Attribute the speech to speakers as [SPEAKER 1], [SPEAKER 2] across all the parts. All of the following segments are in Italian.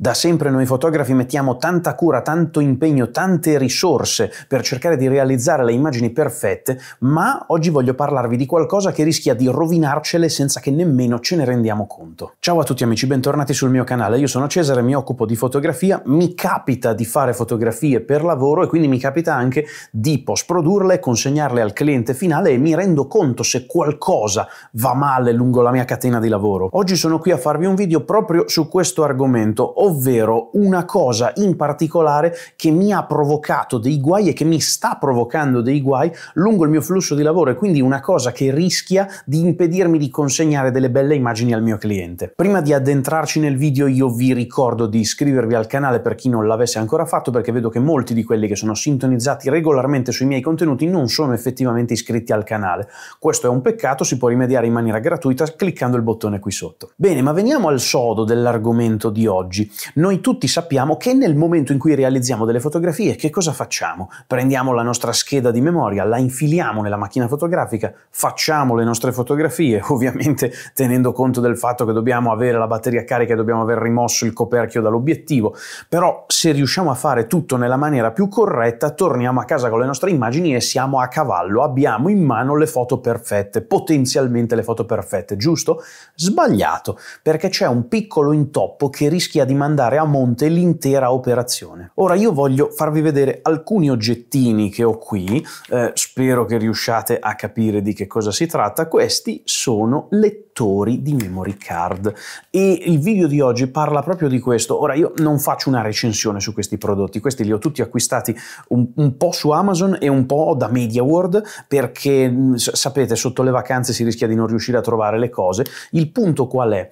[SPEAKER 1] Da sempre noi fotografi mettiamo tanta cura, tanto impegno, tante risorse per cercare di realizzare le immagini perfette, ma oggi voglio parlarvi di qualcosa che rischia di rovinarcele senza che nemmeno ce ne rendiamo conto. Ciao a tutti amici, bentornati sul mio canale. Io sono Cesare, mi occupo di fotografia, mi capita di fare fotografie per lavoro e quindi mi capita anche di post-produrle, consegnarle al cliente finale e mi rendo conto se qualcosa va male lungo la mia catena di lavoro. Oggi sono qui a farvi un video proprio su questo argomento ovvero una cosa in particolare che mi ha provocato dei guai e che mi sta provocando dei guai lungo il mio flusso di lavoro e quindi una cosa che rischia di impedirmi di consegnare delle belle immagini al mio cliente. Prima di addentrarci nel video io vi ricordo di iscrivervi al canale per chi non l'avesse ancora fatto perché vedo che molti di quelli che sono sintonizzati regolarmente sui miei contenuti non sono effettivamente iscritti al canale. Questo è un peccato, si può rimediare in maniera gratuita cliccando il bottone qui sotto. Bene, ma veniamo al sodo dell'argomento di oggi. Noi tutti sappiamo che nel momento in cui realizziamo delle fotografie, che cosa facciamo? Prendiamo la nostra scheda di memoria, la infiliamo nella macchina fotografica, facciamo le nostre fotografie, ovviamente tenendo conto del fatto che dobbiamo avere la batteria carica e dobbiamo aver rimosso il coperchio dall'obiettivo, però se riusciamo a fare tutto nella maniera più corretta, torniamo a casa con le nostre immagini e siamo a cavallo, abbiamo in mano le foto perfette, potenzialmente le foto perfette, giusto? Sbagliato, perché c'è un piccolo intoppo che rischia di mantenere mandare a monte l'intera operazione. Ora io voglio farvi vedere alcuni oggettini che ho qui, eh, spero che riusciate a capire di che cosa si tratta. Questi sono lettori di memory card e il video di oggi parla proprio di questo. Ora io non faccio una recensione su questi prodotti, questi li ho tutti acquistati un, un po' su Amazon e un po' da MediaWorld perché mm, sapete sotto le vacanze si rischia di non riuscire a trovare le cose. Il punto qual è?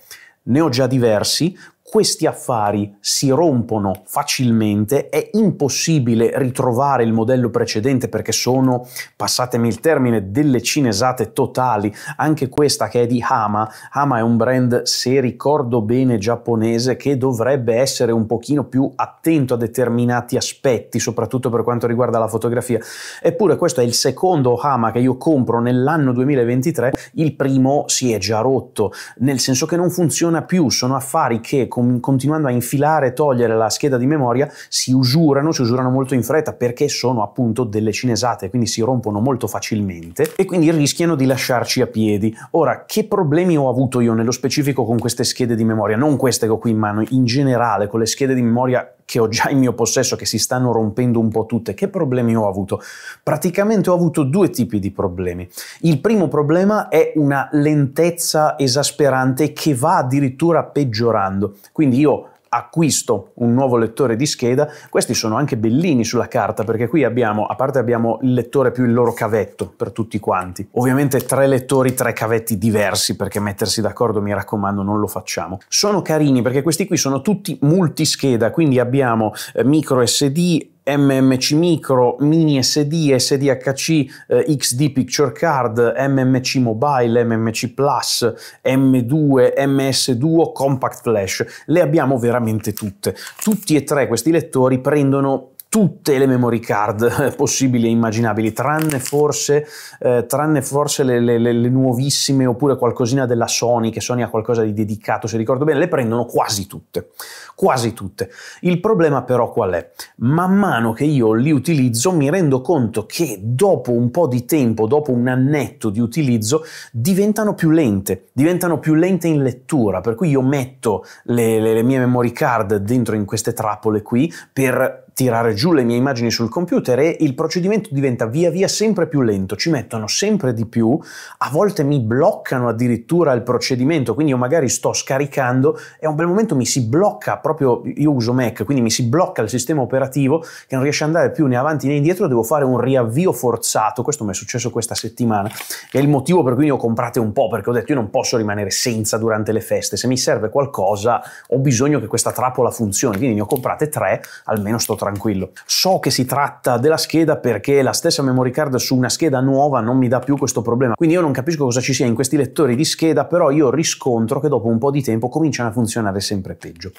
[SPEAKER 1] ne ho già diversi, questi affari si rompono facilmente, è impossibile ritrovare il modello precedente perché sono, passatemi il termine, delle cinesate totali, anche questa che è di Hama, Hama è un brand, se ricordo bene, giapponese che dovrebbe essere un pochino più attento a determinati aspetti, soprattutto per quanto riguarda la fotografia, eppure questo è il secondo Hama che io compro nell'anno 2023, il primo si è già rotto, nel senso che non funziona più, sono affari che com- continuando a infilare e togliere la scheda di memoria si usurano, si usurano molto in fretta perché sono appunto delle cinesate, quindi si rompono molto facilmente e quindi rischiano di lasciarci a piedi. Ora, che problemi ho avuto io nello specifico con queste schede di memoria? Non queste che ho qui in mano, in generale con le schede di memoria che ho già in mio possesso, che si stanno rompendo un po' tutte, che problemi ho avuto? Praticamente ho avuto due tipi di problemi. Il primo problema è una lentezza esasperante che va addirittura peggiorando. Quindi io acquisto un nuovo lettore di scheda, questi sono anche bellini sulla carta perché qui abbiamo, a parte abbiamo il lettore più il loro cavetto per tutti quanti, ovviamente tre lettori, tre cavetti diversi perché mettersi d'accordo mi raccomando non lo facciamo. Sono carini perché questi qui sono tutti multischeda, quindi abbiamo eh, micro SD, MMC Micro, Mini SD, SDHC, eh, XD Picture Card, MMC Mobile, MMC Plus, M2, MS Duo, Compact Flash. Le abbiamo veramente tutte. Tutti e tre questi lettori prendono tutte le memory card possibili e immaginabili, tranne forse, eh, tranne forse le, le, le, nuovissime oppure qualcosina della Sony, che Sony ha qualcosa di dedicato, se ricordo bene, le prendono quasi tutte, quasi tutte. Il problema però qual è? Man mano che io li utilizzo mi rendo conto che dopo un po' di tempo, dopo un annetto di utilizzo, diventano più lente, diventano più lente in lettura, per cui io metto le, le mie memory card dentro in queste trappole qui per tirare giù le mie immagini sul computer e il procedimento diventa via via sempre più lento, ci mettono sempre di più, a volte mi bloccano addirittura il procedimento, quindi io magari sto scaricando e a un bel momento mi si blocca proprio, io uso Mac, quindi mi si blocca il sistema operativo che non riesce ad andare più né avanti né indietro, devo fare un riavvio forzato, questo mi è successo questa settimana, è il motivo per cui ne ho comprate un po', perché ho detto io non posso rimanere senza durante le feste, se mi serve qualcosa ho bisogno che questa trappola funzioni, quindi ne ho comprate tre, almeno sto tra tranquillo. So che si tratta della scheda perché la stessa memory card su una scheda nuova non mi dà più questo problema. Quindi io non capisco cosa ci sia in questi lettori di scheda, però io riscontro che dopo un po' di tempo cominciano a funzionare sempre peggio.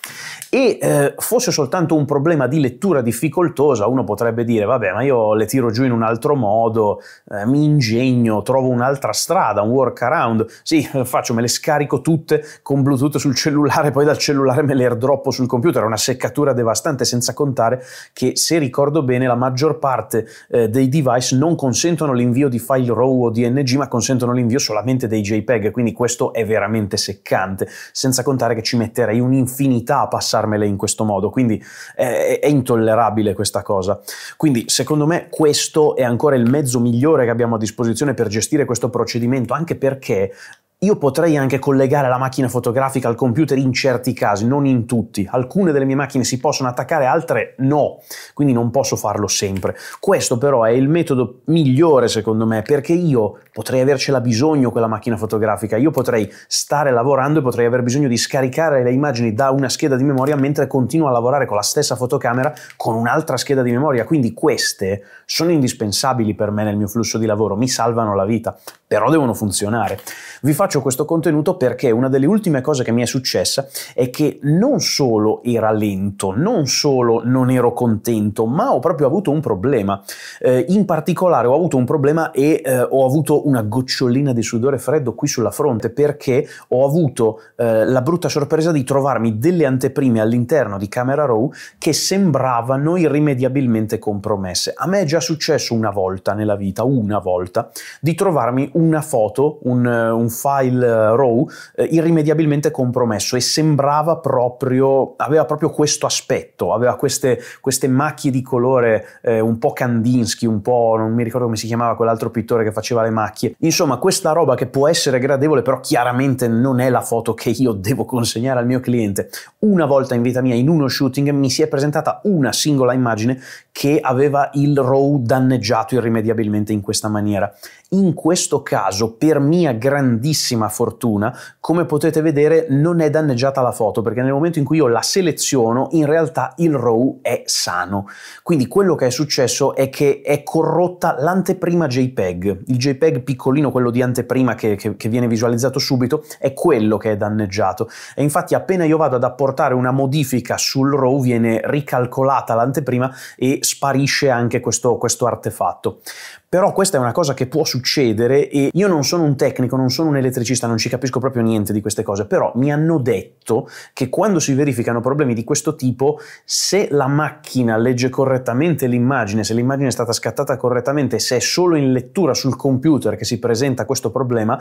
[SPEAKER 1] E eh, fosse soltanto un problema di lettura difficoltosa, uno potrebbe dire, vabbè, ma io le tiro giù in un altro modo, eh, mi ingegno, trovo un'altra strada, un workaround. Sì, eh, faccio, me le scarico tutte con Bluetooth sul cellulare, poi dal cellulare me le airdroppo sul computer, è una seccatura devastante senza contare che se ricordo bene la maggior parte eh, dei device non consentono l'invio di file RAW o DNG, ma consentono l'invio solamente dei JPEG, quindi questo è veramente seccante, senza contare che ci metterei un'infinità a passarmele in questo modo, quindi eh, è, è intollerabile questa cosa. Quindi secondo me questo è ancora il mezzo migliore che abbiamo a disposizione per gestire questo procedimento, anche perché io potrei anche collegare la macchina fotografica al computer in certi casi, non in tutti. Alcune delle mie macchine si possono attaccare, altre no, quindi non posso farlo sempre. Questo però è il metodo migliore secondo me, perché io potrei avercela bisogno quella macchina fotografica, io potrei stare lavorando e potrei aver bisogno di scaricare le immagini da una scheda di memoria mentre continuo a lavorare con la stessa fotocamera con un'altra scheda di memoria, quindi queste sono indispensabili per me nel mio flusso di lavoro, mi salvano la vita, però devono funzionare. Vi faccio faccio questo contenuto perché una delle ultime cose che mi è successa è che non solo era lento, non solo non ero contento, ma ho proprio avuto un problema. Eh, in particolare ho avuto un problema e eh, ho avuto una gocciolina di sudore freddo qui sulla fronte perché ho avuto eh, la brutta sorpresa di trovarmi delle anteprime all'interno di Camera Raw che sembravano irrimediabilmente compromesse. A me è già successo una volta nella vita, una volta, di trovarmi una foto, un, eh, un file file eh, RAW eh, irrimediabilmente compromesso e sembrava proprio, aveva proprio questo aspetto, aveva queste, queste macchie di colore eh, un po' Kandinsky, un po' non mi ricordo come si chiamava quell'altro pittore che faceva le macchie. Insomma, questa roba che può essere gradevole, però chiaramente non è la foto che io devo consegnare al mio cliente. Una volta in vita mia, in uno shooting, mi si è presentata una singola immagine che aveva il RAW danneggiato irrimediabilmente in questa maniera in questo caso, per mia grandissima fortuna, come potete vedere, non è danneggiata la foto, perché nel momento in cui io la seleziono, in realtà il RAW è sano. Quindi quello che è successo è che è corrotta l'anteprima JPEG. Il JPEG piccolino, quello di anteprima che, che, che viene visualizzato subito, è quello che è danneggiato. E infatti appena io vado ad apportare una modifica sul RAW, viene ricalcolata l'anteprima e sparisce anche questo, questo artefatto. Però questa è una cosa che può succedere e io non sono un tecnico, non sono un elettricista, non ci capisco proprio niente di queste cose, però mi hanno detto che quando si verificano problemi di questo tipo, se la macchina legge correttamente l'immagine, se l'immagine è stata scattata correttamente, se è solo in lettura sul computer che si presenta questo problema,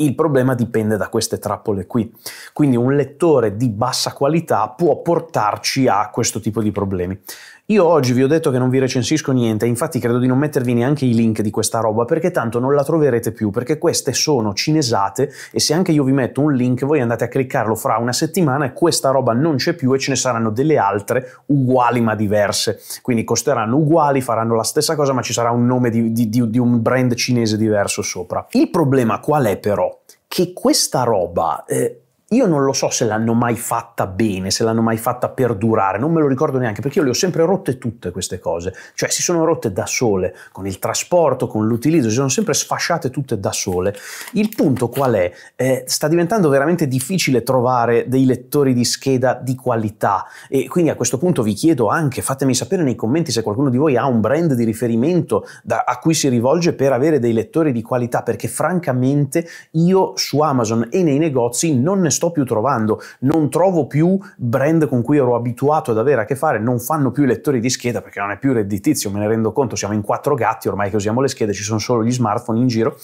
[SPEAKER 1] il problema dipende da queste trappole qui. Quindi un lettore di bassa qualità può portarci a questo tipo di problemi. Io oggi vi ho detto che non vi recensisco niente, infatti credo di non mettervi neanche i link di questa roba perché tanto non la troverete più, perché queste sono cinesate e se anche io vi metto un link voi andate a cliccarlo fra una settimana e questa roba non c'è più e ce ne saranno delle altre uguali ma diverse. Quindi costeranno uguali, faranno la stessa cosa ma ci sarà un nome di, di, di, di un brand cinese diverso sopra. Il problema qual è però? Che questa roba... Eh, io non lo so se l'hanno mai fatta bene, se l'hanno mai fatta perdurare, non me lo ricordo neanche, perché io le ho sempre rotte tutte queste cose, cioè si sono rotte da sole, con il trasporto, con l'utilizzo, si sono sempre sfasciate tutte da sole. Il punto qual è? Eh, sta diventando veramente difficile trovare dei lettori di scheda di qualità e quindi a questo punto vi chiedo anche, fatemi sapere nei commenti se qualcuno di voi ha un brand di riferimento da, a cui si rivolge per avere dei lettori di qualità, perché francamente io su Amazon e nei negozi non ne sono sto più trovando, non trovo più brand con cui ero abituato ad avere a che fare, non fanno più i lettori di scheda perché non è più redditizio, me ne rendo conto, siamo in quattro gatti ormai che usiamo le schede, ci sono solo gli smartphone in giro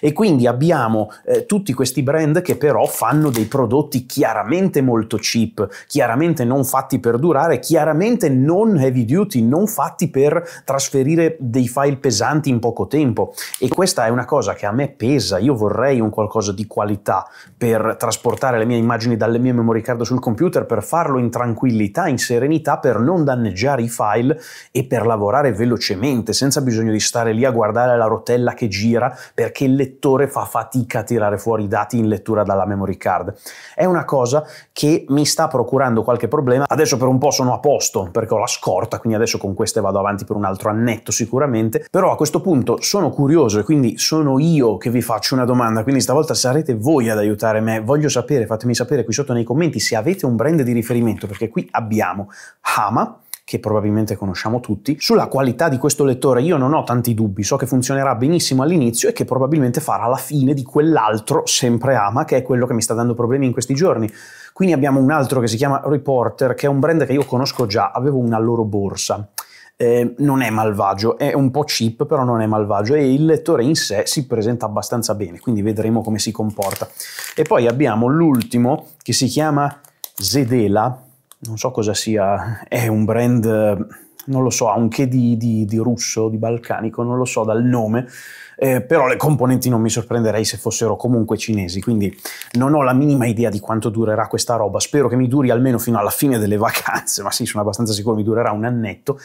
[SPEAKER 1] e quindi abbiamo eh, tutti questi brand che però fanno dei prodotti chiaramente molto cheap, chiaramente non fatti per durare, chiaramente non heavy duty, non fatti per trasferire dei file pesanti in poco tempo e questa è una cosa che a me pesa, io vorrei un qualcosa di qualità per trasportare le mie immagini dalle mie memory card sul computer per farlo in tranquillità, in serenità, per non danneggiare i file e per lavorare velocemente, senza bisogno di stare lì a guardare la rotella che gira perché il lettore fa fatica a tirare fuori i dati in lettura dalla memory card. È una cosa che mi sta procurando qualche problema. Adesso per un po' sono a posto perché ho la scorta, quindi adesso con queste vado avanti per un altro annetto sicuramente, però a questo punto sono curioso e quindi sono io che vi faccio una domanda, quindi stavolta sarete voi ad aiutare me, voglio sapere fatemi sapere qui sotto nei commenti se avete un brand di riferimento, perché qui abbiamo Hama, che probabilmente conosciamo tutti, sulla qualità di questo lettore io non ho tanti dubbi, so che funzionerà benissimo all'inizio e che probabilmente farà la fine di quell'altro sempre ama, che è quello che mi sta dando problemi in questi giorni. Quindi abbiamo un altro che si chiama Reporter, che è un brand che io conosco già, avevo una loro borsa eh, non è malvagio, è un po' cheap però non è malvagio e il lettore in sé si presenta abbastanza bene, quindi vedremo come si comporta. E poi abbiamo l'ultimo che si chiama Zedela, non so cosa sia, è un brand non lo so, anche di, di, di russo, di balcanico, non lo so dal nome, eh, però le componenti non mi sorprenderei se fossero comunque cinesi, quindi non ho la minima idea di quanto durerà questa roba, spero che mi duri almeno fino alla fine delle vacanze, ma sì, sono abbastanza sicuro che mi durerà un annetto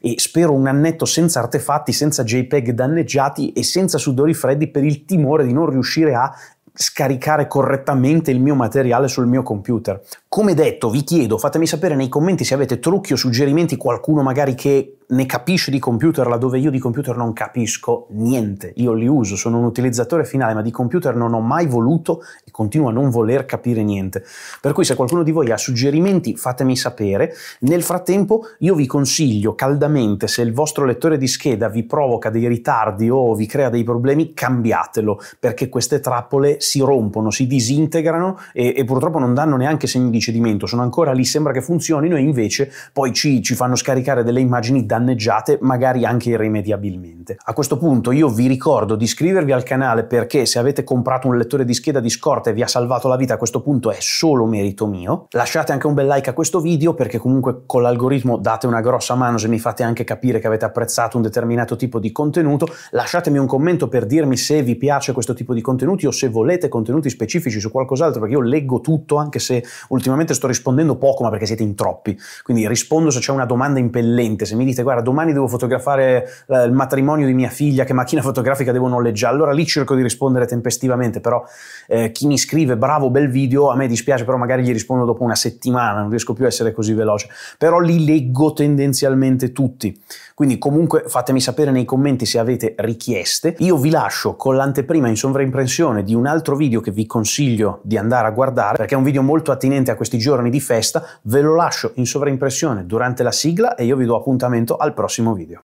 [SPEAKER 1] e spero un annetto senza artefatti, senza JPEG danneggiati e senza sudori freddi per il timore di non riuscire a scaricare correttamente il mio materiale sul mio computer. Come detto, vi chiedo, fatemi sapere nei commenti se avete trucchi o suggerimenti, qualcuno magari che ne capisce di computer laddove io di computer non capisco niente, io li uso, sono un utilizzatore finale, ma di computer non ho mai voluto e continuo a non voler capire niente. Per cui se qualcuno di voi ha suggerimenti fatemi sapere, nel frattempo io vi consiglio caldamente se il vostro lettore di scheda vi provoca dei ritardi o vi crea dei problemi, cambiatelo, perché queste trappole si rompono, si disintegrano e, e, purtroppo non danno neanche segni di cedimento, sono ancora lì, sembra che funzionino e invece poi ci, ci fanno scaricare delle immagini danneggiate, magari anche irrimediabilmente. A questo punto io vi ricordo di iscrivervi al canale perché se avete comprato un lettore di scheda di scorta e vi ha salvato la vita a questo punto è solo merito mio. Lasciate anche un bel like a questo video perché comunque con l'algoritmo date una grossa mano se mi fate anche capire che avete apprezzato un determinato tipo di contenuto. Lasciatemi un commento per dirmi se vi piace questo tipo di contenuti o se volete proponete contenuti specifici su qualcos'altro, perché io leggo tutto, anche se ultimamente sto rispondendo poco, ma perché siete in troppi. Quindi rispondo se c'è una domanda impellente, se mi dite guarda domani devo fotografare eh, il matrimonio di mia figlia, che macchina fotografica devo noleggiare, allora lì cerco di rispondere tempestivamente, però eh, chi mi scrive bravo, bel video, a me dispiace, però magari gli rispondo dopo una settimana, non riesco più a essere così veloce, però li leggo tendenzialmente tutti. Quindi comunque fatemi sapere nei commenti se avete richieste. Io vi lascio con l'anteprima in sovraimpressione di un altro altro video che vi consiglio di andare a guardare perché è un video molto attinente a questi giorni di festa, ve lo lascio in sovraimpressione durante la sigla e io vi do appuntamento al prossimo video.